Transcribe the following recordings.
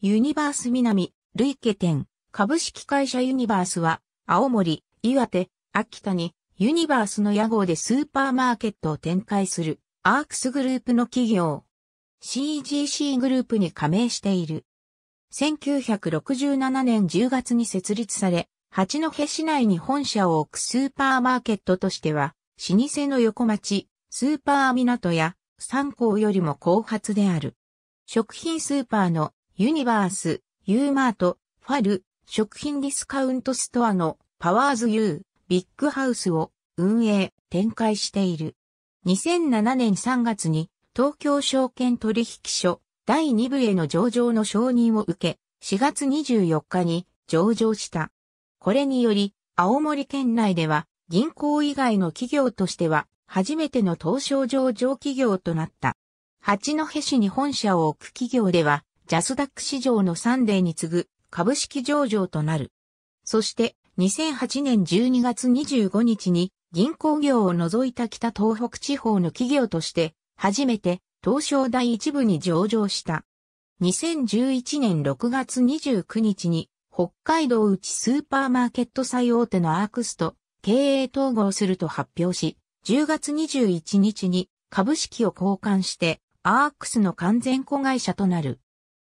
ユニバース南、累計店、株式会社ユニバースは、青森、岩手、秋田に、ユニバースの屋号でスーパーマーケットを展開する、アークスグループの企業。CGC グループに加盟している。1967年10月に設立され、八戸市内に本社を置くスーパーマーケットとしては、老舗の横町、スーパー港や、三港よりも後発である。食品スーパーのユニバース、ユーマート、ファル、食品ディスカウントストアのパワーズユー、ビッグハウスを運営、展開している。2007年3月に東京証券取引所第2部への上場の承認を受け、4月24日に上場した。これにより、青森県内では銀行以外の企業としては初めての東証上場企業となった。八戸市に本社を置く企業ではジャスダック市場のサンデーに次ぐ株式上場となる。そして2008年12月25日に銀行業を除いた北東北地方の企業として初めて東証第一部に上場した。2011年6月29日に北海道内スーパーマーケット最大手のアークスと経営統合すると発表し、10月21日に株式を交換してアークスの完全子会社となる。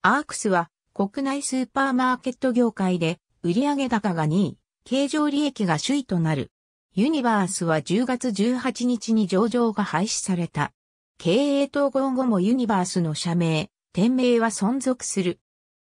アークスは国内スーパーマーケット業界で売上高が2位、経常利益が首位となる。ユニバースは10月18日に上場が廃止された。経営統合後もユニバースの社名、店名は存続する。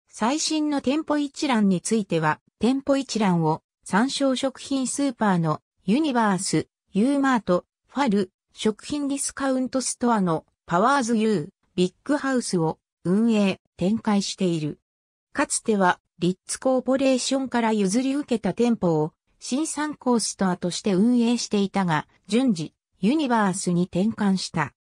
最新の店舗一覧については、店舗一覧を参照食品スーパーのユニバース、ユーマート、ファル、食品ディスカウントストアのパワーズユー、ビッグハウスを運営。展開している。かつては、リッツコーポレーションから譲り受けた店舗を、新参コースターとして運営していたが、順次、ユニバースに転換した。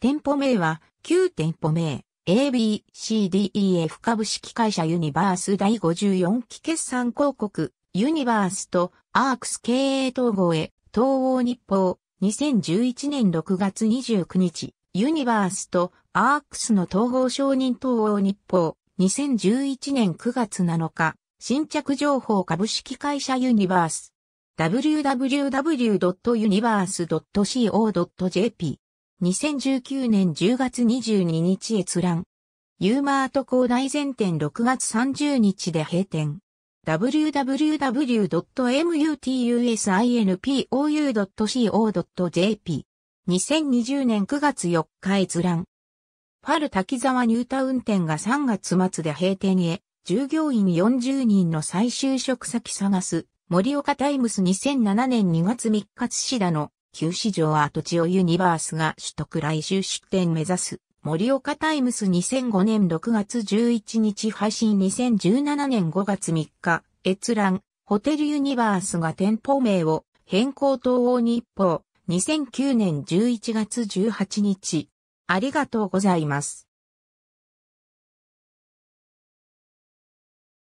店舗名は、旧店舗名、ABCDEF 株式会社ユニバース第54期決算広告、ユニバースとアークス経営統合へ、東欧日報、2011年6月29日、ユニバースとアークスの統合承認統合日報、2011年9月7日、新着情報株式会社ユニバース、www.universe.co.jp、2019年10月22日閲覧、ユーマート高大前店6月30日で閉店。www.mutusinpou.co.jp2020 年9月4日閲覧ファル滝沢ニュータウン店が3月末で閉店へ、従業員40人の再就職先探す、森岡タイムス2007年2月3日市田の旧市場跡地をユニバースが取得来週出店目指す。森岡タイムス2005年6月11日配信2017年5月3日閲覧ホテルユニバースが店舗名を変更東欧日報2009年11月18日ありがとうございます。